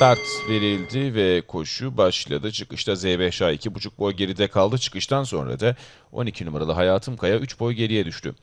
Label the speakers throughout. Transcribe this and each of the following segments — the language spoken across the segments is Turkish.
Speaker 1: start verildi ve koşu başladı. Çıkışta ZBŞ 2,5 boy geride kaldı. Çıkıştan sonra da 12 numaralı Hayatım Kaya 3 boy geriye düştü.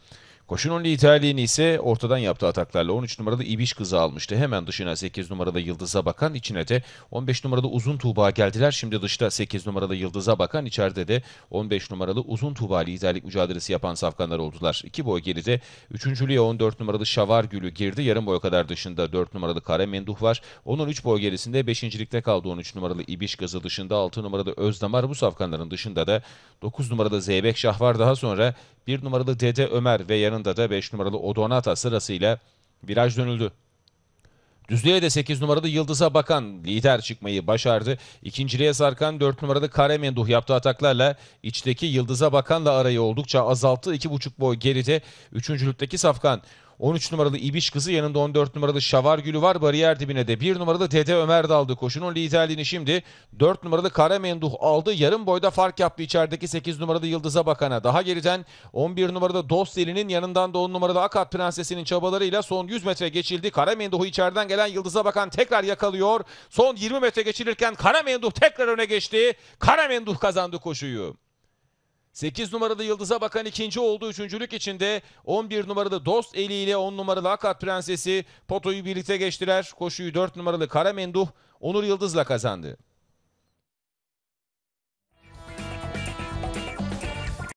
Speaker 1: Koşunun liderliğini ise ortadan yaptığı ataklarla 13 numarada İbiş kızı almıştı. Hemen dışına 8 numarada Yıldız'a bakan içine de 15 numarada Uzun Tuğba geldiler. Şimdi dışta 8 numaralı Yıldız'a bakan içeride de 15 numaralı Uzun Tuğba liderlik mücadelesi yapan safkanlar oldular. 2 boy geride 3.lüğe 14 numaralı Şavar Gülü girdi. Yarım boy kadar dışında 4 numaralı Kare Menduh var. Onun 3 boy gerisinde 5. likte kaldı 13 numaralı İbiş kızı dışında 6 numaralı Özdamar bu safkanların dışında da 9 numaralı Zeybek Şah var. Daha sonra 1 numaralı Dede Ömer ve yanında da 5 numaralı Odonata sırasıyla viraj dönüldü. Düzlüğe de 8 numaralı Yıldız'a Bakan lider çıkmayı başardı. İkinciliğe sarkan 4 numaralı Karemenduh yaptığı ataklarla içteki Yıldız'a Bakan'la arayı oldukça azalttı. 2,5 boy geride. Üçüncülükteki Safkan 13 numaralı İbiş kızı yanında 14 numaralı Şavar Gülü var bariyer dibine de. 1 numaralı Dede Ömer de daldı koşunun liderliğini şimdi. 4 numaralı Kara Menduh aldı. Yarım boyda fark yaptı içerideki 8 numaralı Yıldız'a bakana. Daha geriden 11 numaralı Dosteli'nin yanından da 10 numaralı Akat Prensesi'nin çabalarıyla son 100 metre geçildi. Kara Menduh'u içeriden gelen Yıldız'a bakan tekrar yakalıyor. Son 20 metre geçilirken Kara Menduh tekrar öne geçti. Kara Menduh kazandı koşuyu. 8 numarada Yıldız'a bakan ikinci oldu üçüncülük içinde. 11 numaralı Dost Eli ile 10 numaralı Akat Prensesi potoyu birlikte geçtiler. Koşuyu 4 numaralı Kara Menduh Onur Yıldız'la kazandı.